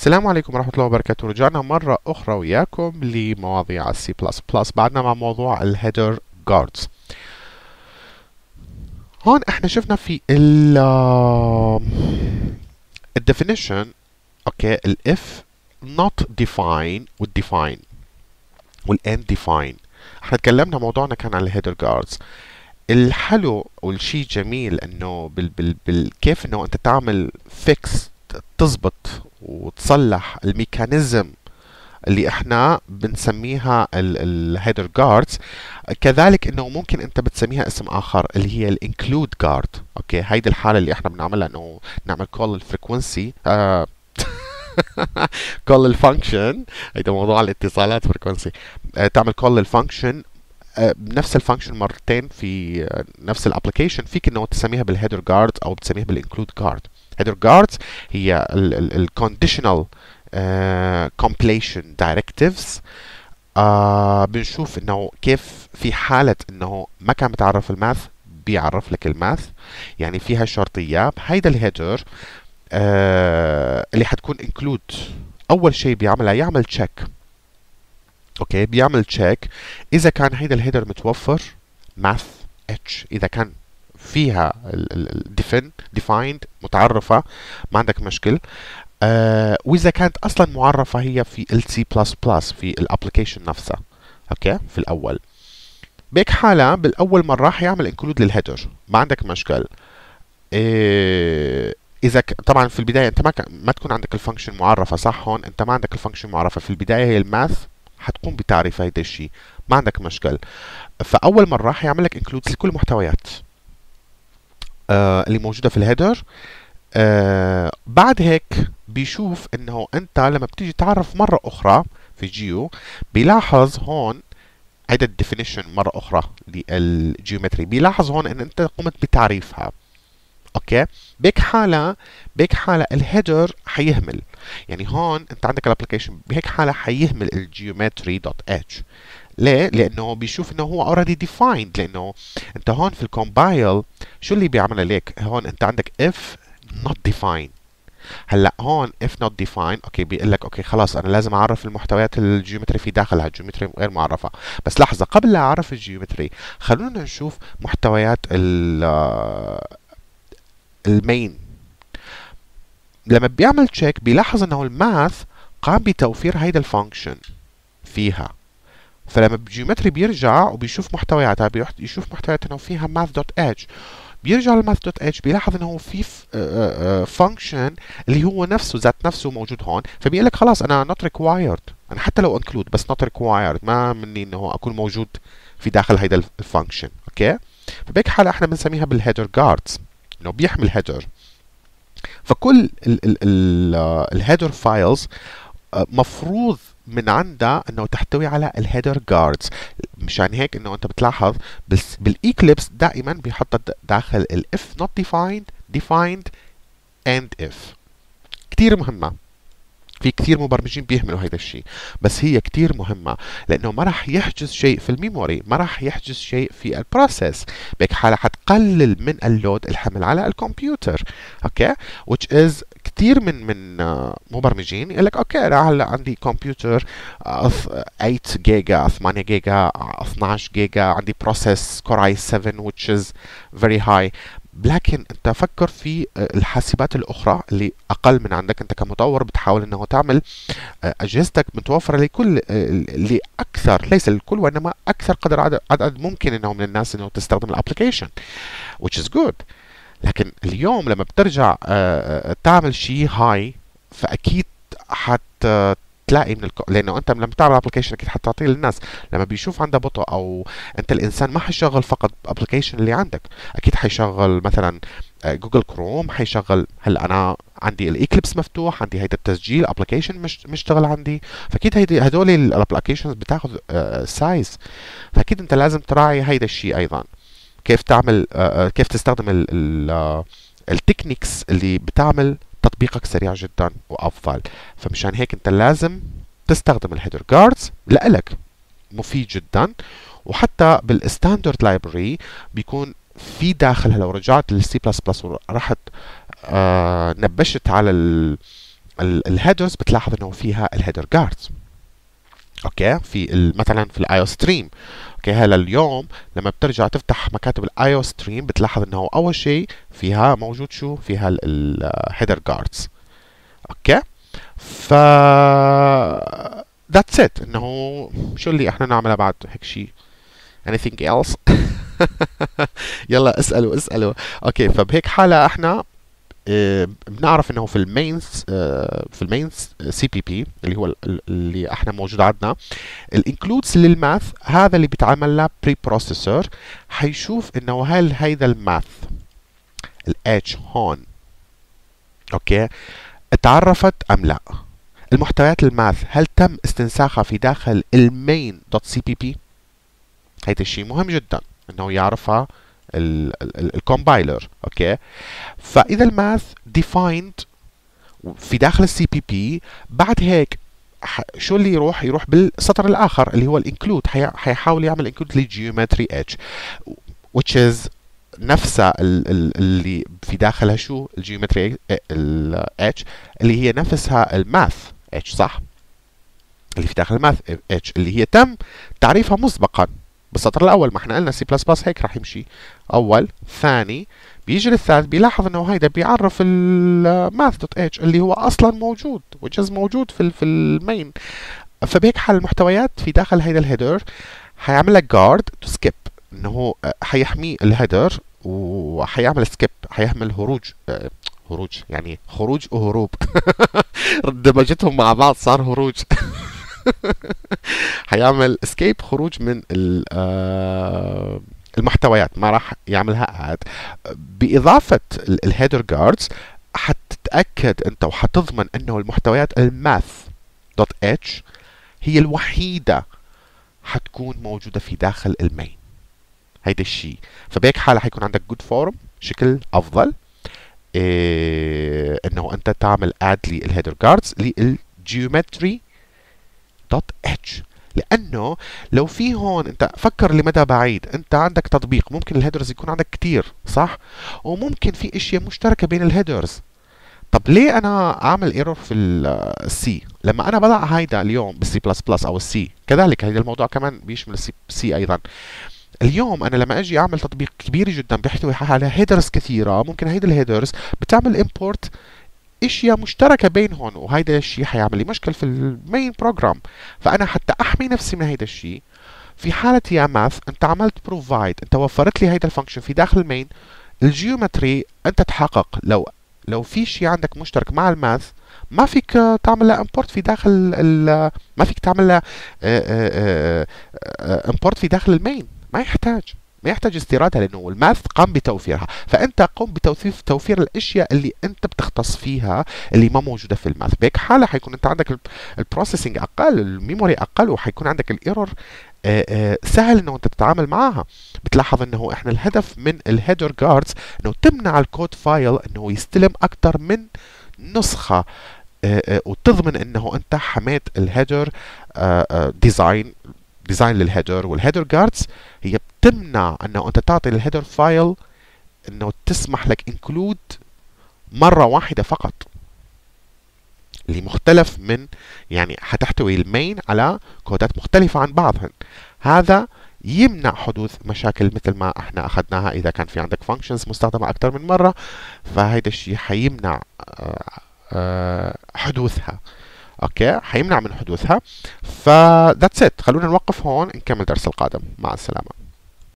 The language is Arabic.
السلام عليكم ورحمة الله وبركاته رجعنا مرة أخرى وياكم لمواضيع السي بلس بلس بعدنا مع موضوع الهيدر جاردز هون احنا شفنا في ال definition اوكي الاف not define والديفاين والان define احنا تكلمنا موضوعنا كان عن الهيدر جاردز الحلو والشيء جميل انه بال بال بال كيف انه انت تعمل فيكس تظبط وتصلح الميكانيزم اللي احنا بنسميها الهيدر جاردز كذلك انه ممكن انت بتسميها اسم اخر اللي هي الانكلود جارد اوكي هيدي الحاله اللي احنا بنعملها انه نعمل كول الفريكونسي كول الفانكشن هيدا موضوع الاتصالات فريكونسي آه، تعمل كول الفانكشن بنفس الفانكشن مرتين في آه، نفس الابلكيشن فيك انه تسميها بالهيدر جارد او بتسميها بالانكلود جارد ادرجاردز هي الكونديشنال كومبليشن دايركتيفز بنشوف انه كيف في حاله انه ما كان بتعرف الماث بيعرف لك الماث يعني فيها شرطيه هيدا الهيدر آه اللي حتكون انكلود اول شيء بيعملها يعمل تشيك اوكي بيعمل تشيك اذا كان هيدا الهيدر متوفر ماث اتش اذا كان فيها ديفايند متعرفه ما عندك مشكل آه واذا كانت اصلا معرفه هي في ال C++ في الابلكيشن نفسها اوكي في الاول بيك حاله بالاول مره حيعمل انكلود للهيدر ما عندك مشكل إيه اذا ك... طبعا في البدايه انت ما ك... ما تكون عندك الفانكشن معرفه صح هون انت ما عندك الفانكشن معرفه في البدايه هي الماث حتقوم بتعريف هيدا الشيء ما عندك مشكل فاول مره حيعمل لك انكلود لكل المحتويات آه، اللي موجوده في الهيدر آه بعد هيك بيشوف انه انت لما بتيجي تعرف مرة اخرى في جيو بيلاحظ هون هيدا الديفينيشن مرة اخرى للجيومتري بيلاحظ هون ان انت قمت بتعريفها اوكي بيك حاله بيك حاله الهيدر حيهمل يعني هون انت عندك الابلكيشن بهيك حاله حيهمل الجيومتري دوت اتش ليه؟ لانه بيشوف انه هو اوريدي ديفايند لانه انت هون في الكومبايل شو اللي بيعمل لك؟ هون انت عندك اف نوت ديفايند هلا هون اف نوت ديفاين اوكي بيقول لك اوكي خلاص انا لازم اعرف المحتويات الجيومتري في داخلها الجيومتري غير معرفه بس لحظه قبل لا اعرف الجيومتري خلونا نشوف محتويات ال المين لما بيعمل تشيك بيلاحظ انه الماث قام بتوفير هيدا الفانكشن فيها فلما بالجيومتري بيرجع وبيشوف محتوياتها بيشوف محتوياتها انه فيها ماث دوت اتش بيرجع الماث دوت اتش بيلاحظ انه في فانكشن آه، آه، آه، اللي هو نفسه ذات نفسه موجود هون فبيقول لك خلاص انا نوت ريكوايرد انا حتى لو انكلود بس نوت ريكوايرد ما مني انه اكون موجود في داخل هيدا الفانكشن اوكي فبهيك حاله احنا بنسميها بالهيدر جاردز انه بيحمل هيدر فكل الهيدر فايلز آه، مفروض من عندها انه تحتوي على الهيدر جاردز مشان هيك انه انت بتلاحظ بس بالايكليبس دائما بيحطها داخل الاف نوت ديفايند ديفايند اند اف كثير مهمه في كثير مبرمجين بيهملوا هذا الشيء بس هي كثير مهمه لانه ما راح يحجز شيء في الميموري ما راح يحجز شيء في البروسيس بك حاله حتقلل من اللود الحمل على الكمبيوتر اوكي which is كثير من من آه، مبرمجين يقول لك اوكي انا هلا عندي كمبيوتر 8 جيجا 8 جيجا 12 جيجا عندي بروسيس كور اي 7 which is very high لكن انت فكر في آه، الحاسبات الاخرى اللي اقل من عندك انت كمطور بتحاول انه تعمل آه، اجهزتك متوفره لكل آه، لاكثر ليس للكل وانما اكثر قدر عدد ممكن انه من الناس انه تستخدم الابلكيشن which is good لكن اليوم لما بترجع تعمل شيء هاي فاكيد حت تلاقي من الكو... لانه انت لما تعمل ابلكيشن اكيد حتعطيه للناس لما بيشوف عندها بطء او انت الانسان ما حيشغل فقط ابلكيشن اللي عندك اكيد حيشغل مثلا جوجل آه، كروم حيشغل هلا انا عندي الايكليبس مفتوح عندي هيدا التسجيل ابلكيشن مش مشتغل عندي فاكيد هيدي هدول الابلكيشنز بتاخذ سايز آه، فاكيد انت لازم تراعي هيدا الشيء ايضا كيف تعمل آه، كيف تستخدم التكنيكس اللي بتعمل تطبيقك سريع جدا وافضل فمشان هيك انت لازم تستخدم الهيدر جاردز لإلك مفيد جدا وحتى بالستاندرد لايبرري بيكون في داخلها لو رجعت للسي بلس بلس ورحت آه، نبشت على الهيدرز بتلاحظ انه فيها الهيدر جاردز اوكي في مثلا في الاي او ستريم اوكي هلا اليوم لما بترجع تفتح مكاتب الاي او ستريم بتلاحظ انه اول شيء فيها موجود شو فيها الهيدر جاردز اوكي ف ذاتس ات انه شو اللي احنا نعمله بعد هيك شيء anything else يلا اسالوا اسالوا اوكي فبهيك حاله احنا آه، بنعرف انه في المينز آه، في المينز سي بي بي اللي هو اللي احنا موجود عندنا الانكلودز للماث هذا اللي بيتعمل له بري بروسيسور حيشوف انه هل هيدا الماث الاتش هون اوكي اتعرفت ام لا المحتويات الماث هل تم استنساخها في داخل المين دوت سي بي بي هيدا الشيء مهم جدا انه يعرفها الكومبايلر اوكي فاذا الماث ديفايند في داخل السي بي بي بعد هيك شو اللي يروح يروح بالسطر الاخر اللي هو الانكلود حيحاول يعمل انكلود للجيومتري اتش which is نفسها اللي في داخلها شو الجيومتري اتش اللي هي نفسها الماث اتش صح اللي في داخل الماث اتش اللي هي تم تعريفها مسبقا بالسطر الاول ما احنا قلنا سي بلس بلس هيك راح يمشي اول ثاني بيجي للثالث بيلاحظ انه هيدا بيعرف الماث دوت اتش اللي هو اصلا موجود وجز موجود في في المين فبهيك حال المحتويات في داخل هيدا الهيدر حيعمل لك جارد تو سكيب انه هو آه، حيحمي الهيدر وحيعمل سكيب حيعمل هروج آه، هروج يعني خروج وهروب دمجتهم مع بعض صار هروج هيعمل اسكيب خروج من آه، المحتويات ما راح يعملها اد باضافه الهيدر جاردز حتتاكد انت وحتضمن انه المحتويات الماث دوت اتش هي الوحيده حتكون موجوده في داخل المين هيدا الشيء فبهيك حاله حيكون عندك جود فورم شكل افضل إيه انه انت تعمل اد للهيدر جاردز للجيومتري دوت اتش لانه لو في هون انت فكر لمدى بعيد انت عندك تطبيق ممكن الهيدرز يكون عندك كتير صح وممكن في اشياء مشتركه بين الهيدرز طب ليه انا اعمل ايرور في السي لما انا بضع هيدا اليوم بالسي بلس بلس او السي كذلك هيدا الموضوع كمان بيشمل السي ايضا اليوم انا لما اجي اعمل تطبيق كبير جدا بيحتوي على هيدرز كثيره ممكن هيدا الهيدرز بتعمل امبورت اشياء مشتركه بينهم وهيدا الشيء حيعمل لي مشكل في المين بروجرام فانا حتى احمي نفسي من هيدا الشيء في حاله يا ماث انت عملت بروفايد انت وفرت لي هيدا الفانكشن في داخل المين الجيومتري انت تحقق لو لو في شيء عندك مشترك مع الماث ما فيك تعمل لها امبورت في داخل ما فيك تعمل لها امبورت آه، آه، آه، في داخل المين ما يحتاج ما يحتاج استيرادها لانه الماث قام بتوفيرها فانت قم بتوفير توفير الاشياء اللي انت بتختص فيها اللي ما موجوده في الماث بهيك حاله حيكون انت عندك البروسيسنج اقل الميموري اقل وحيكون عندك الايرور آه، آه، سهل انه انت تتعامل معاها بتلاحظ انه احنا الهدف من الهيدر جاردز انه تمنع الكود فايل انه يستلم اكثر من نسخه آه، وتضمن انه انت حميت الهيدر ديزاين ديزاين للهيدر والهيدر جاردز هي بتمنع انه انت تعطي للهيدر فايل انه تسمح لك انكلود مره واحده فقط اللي مختلف من يعني حتحتوي المين على كودات مختلفه عن بعضهن هذا يمنع حدوث مشاكل مثل ما احنا اخذناها اذا كان في عندك فانكشنز مستخدمه اكثر من مره فهيدا الشيء حيمنع آه، آه، حدوثها اوكي حيمنع من حدوثها فذاتس ات خلونا نوقف هون نكمل الدرس القادم مع السلامه